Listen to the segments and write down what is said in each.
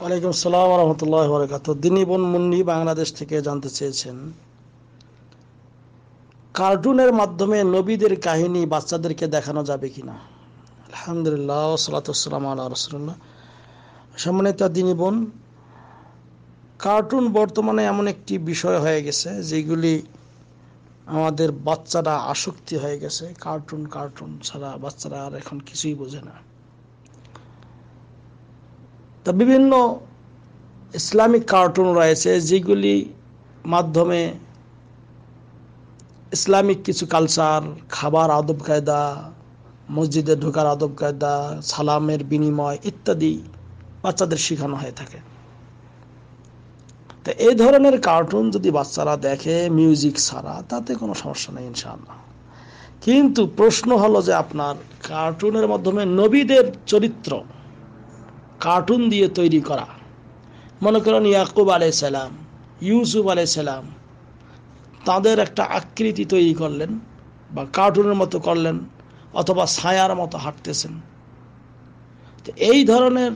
ওয়ালাইকুম আসসালাম রহমতুল্লাহ বরকাত দিনী বোন মুন্নি বাংলাদেশ থেকে জানতে চেয়েছেন কার্টুনের মাধ্যমে নবীদের কাহিনী বাচ্চাদেরকে দেখানো যাবে কি না আলহামদুলিল্লাহ সালাতাম আল্লাহ রসুল্লাহ সম্মানিত দিনী বোন কার্টুন বর্তমানে এমন একটি বিষয় হয়ে গেছে যেগুলি আমাদের বাচ্চারা আসক্তি হয়ে গেছে কার্টুন কার্টুন ছাড়া বাচ্চারা আর এখন কিছুই বোঝে না তা বিভিন্ন ইসলামিক কার্টুন রয়েছে যেগুলি মাধ্যমে ইসলামিক কিছু কালচার খাবার আদব কায়দা মসজিদে ঢোকার আদব কায়দা সালামের বিনিময় ইত্যাদি বাচ্চাদের শেখানো হয়ে থাকে তো এই ধরনের কার্টুন যদি বাচ্চারা দেখে মিউজিক ছাড়া তাতে কোনো সমস্যা নেই ইনশাআল্লাহ কিন্তু প্রশ্ন হলো যে আপনার কার্টুনের মাধ্যমে নবীদের চরিত্র কার্টুন দিয়ে তৈরি করা মনে করেন ইয়াকুব আলাই সালাম ইউসুফ আলাই সালাম তাদের একটা আকৃতি তৈরি করলেন বা কার্টুনের মতো করলেন অথবা ছায়ার মতো হাঁটতেছেন তো এই ধরনের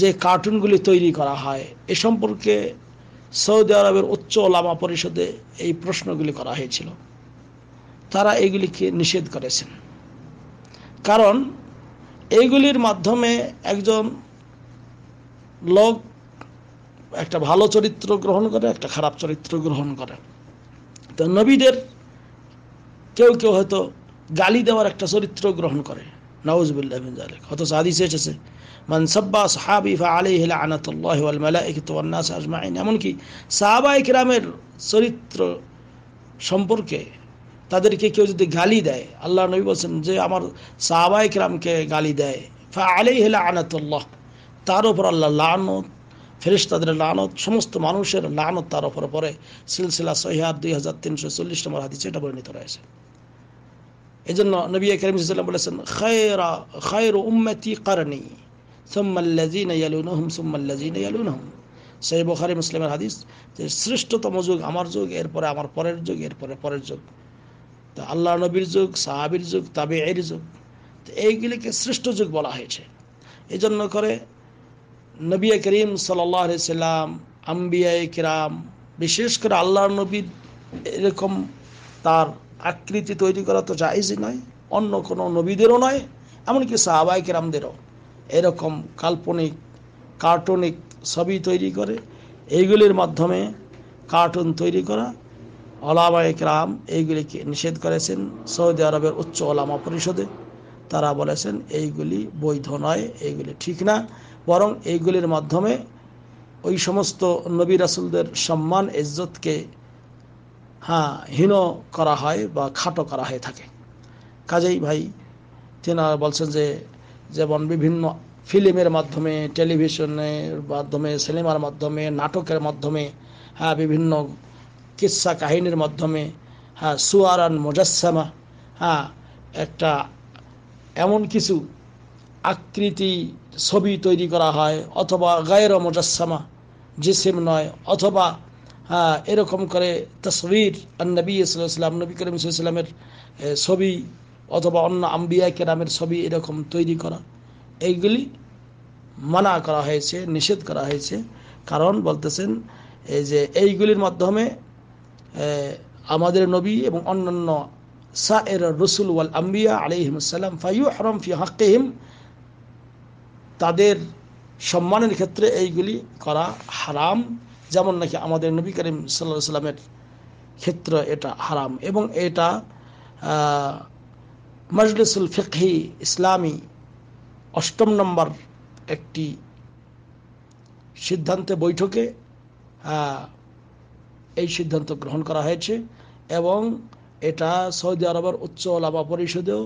যে কার্টুনগুলি তৈরি করা হয় এ সম্পর্কে সৌদি আরবের উচ্চ ওলামা পরিষদে এই প্রশ্নগুলি করা হয়েছিল তারা এগুলিকে নিষেধ করেছেন কারণ এইগুলির মাধ্যমে একজন লোক একটা ভালো চরিত্র গ্রহণ করে একটা খারাপ চরিত্র গ্রহণ করে তো নবীদের কেউ কেউ হয়তো গালি দেওয়ার একটা চরিত্র গ্রহণ করে নওয়াজবুল্লাহ হয়তো জালেক অথচ হাদিসে এসেছে মান সাব্বা সাহাবি ফা আলাইহি লানাতুল্লাহি ওয়াল মালাইকাতু ওয়ান নাস আজমাইন এমনকি সাহাবা ইকরামের চরিত্র সম্পর্কে তাদেরকে কেউ যদি গালি দেয় আল্লাহ নবী বলছেন যে আমার সাহাবাহিক রামকে গালি দেয় ফা আলাই হেলা আনাতুল্লাহ তার উপর আল্লাহ লানত ফেরেস তাদের লানত সমস্ত মানুষের লানত তার ওপর পরে সিলসিলা সহিয়াব দুই হাজার তিনশো চল্লিশ নম্বর হাদিসে এটা বর্ণিত রয়েছে এই জন্য নবী করিম সাল্লাম বলেছেন খয়রা খয়র উম্মতি কারণী সোম্মাল্লাজিন ইয়ালুনহম সোম্মাল্লাজিন ইয়ালুনহম সেই বখারি মুসলিমের হাদিস যে শ্রেষ্ঠতম যুগ আমার যুগ এরপরে আমার পরের যুগ এরপরে পরের যুগ তো আল্লাহ নবীর যুগ সাহাবির যুগ তাবে এর যুগ তো এইগুলিকে শ্রেষ্ঠ যুগ বলা হয়েছে এই জন্য করে নবী করিম সাল্লাম আম্বিয়াই কিরাম বিশেষ করে আল্লাহ নবীর এরকম তার আকৃতি তৈরি করা তো জায়জই নয় অন্য কোনো নবীদেরও নয় এমনকি সাহাবাই কিরামদেরও এরকম কাল্পনিক কার্টুনিক ছবি তৈরি করে এইগুলির মাধ্যমে কার্টুন তৈরি করা ওলামা ইকরাম এইগুলিকে নিষেধ করেছেন সৌদি আরবের উচ্চ ওলামা পরিষদে তারা বলেছেন এইগুলি বৈধ নয় এইগুলি ঠিক না বরং এইগুলির মাধ্যমে ওই সমস্ত নবী রাসুলদের সম্মান ইজ্জতকে হ্যাঁ হীন করা হয় বা খাটো করা হয়ে থাকে কাজেই ভাই তিনি বলছেন যে যেমন বিভিন্ন ফিল্মের মাধ্যমে টেলিভিশনের মাধ্যমে সিনেমার মাধ্যমে নাটকের মাধ্যমে হ্যাঁ বিভিন্ন কিসা কাহিনীর মাধ্যমে হ্যাঁ সুয়ার আন মজাসমা হ্যাঁ একটা এমন কিছু আকৃতি ছবি তৈরি করা হয় অথবা গায়ের মজাসমা জিসিম নয় অথবা হ্যাঁ এরকম করে তসবির নবী ইসলাম নবী করিম ইসলামের ছবি অথবা অন্য আম্বিয়া কেরামের ছবি এরকম তৈরি করা এইগুলি মানা করা হয়েছে নিষেধ করা হয়েছে কারণ বলতেছেন এই যে এইগুলির মাধ্যমে আমাদের নবী এবং অন্যান্য সায়ের রসুল ওয়াল আম্বিয়া আলিহিমসাল্লাম ফাইউ হরম ফি তাদের সম্মানের ক্ষেত্রে এইগুলি করা হারাম যেমন নাকি আমাদের নবী করিম সাল্লা সাল্লামের ক্ষেত্র এটা হারাম এবং এটা মজলিসুল ফিকহি ইসলামী অষ্টম নম্বর একটি সিদ্ধান্তে বৈঠকে এই সিদ্ধান্ত গ্রহণ করা হয়েছে এবং এটা সৌদি আরবের উচ্চ ওলামা পরিষদেও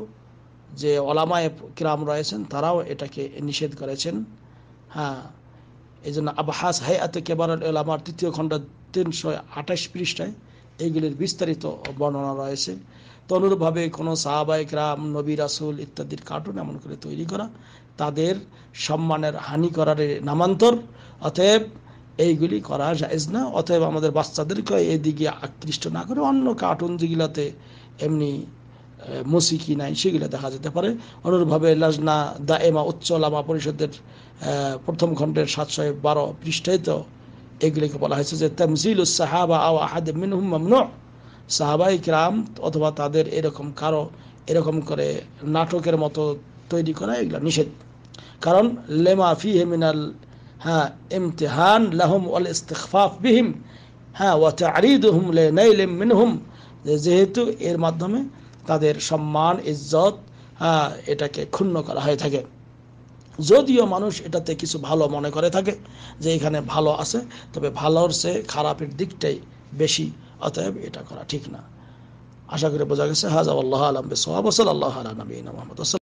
যে ওলামায় কিরাম রয়েছেন তারাও এটাকে নিষেধ করেছেন হ্যাঁ এই জন্য আবহাস হায়াতে কেবারল ওলামার তৃতীয় খণ্ড তিনশো আঠাশ পৃষ্ঠায় এইগুলির বিস্তারিত বর্ণনা রয়েছে তনুরভাবে কোনো সাহাবায়ক রাম নবী রাসুল ইত্যাদির কার্টুন এমন করে তৈরি করা তাদের সম্মানের হানি করার নামান্তর অতএব এইগুলি করা যায় না অতএব আমাদের বাচ্চাদেরকে এদিকে আকৃষ্ট না করে অন্য কার্টুন যেগুলাতে এমনি মুসিকি নাই সেগুলো দেখা যেতে পারে অনুরূপভাবে লাজনা দা এমা উচ্চ লামা পরিষদের প্রথম খণ্ডের সাতশো বারো পৃষ্ঠায় তো এগুলিকে বলা হয়েছে যে তামজিল সাহাবা আও আহাদ মিনহুমন সাহাবাই ক্রাম অথবা তাদের এরকম কারো এরকম করে নাটকের মতো তৈরি করা এগুলো নিষেধ কারণ লেমা ফি হেমিনাল হ্যাঁ ইমতিহান লাহম ওয়াল ইস্তেকফাফ বিহিম হ্যাঁ ওয়া তারিদুহুম মিনহুম যেহেতু এর মাধ্যমে তাদের সম্মান ইজ্জত হ্যাঁ এটাকে ক্ষুণ্ণ করা হয়ে থাকে যদিও মানুষ এটাতে কিছু ভালো মনে করে থাকে যে এখানে ভালো আছে তবে ভালোর চেয়ে খারাপের দিকটাই বেশি অতএব এটা করা ঠিক না আশা করি বোঝা গেছে হাজা আল্লাহ আলম বেসোহাব আল্লাহ আলা নবীন মোহাম্মদ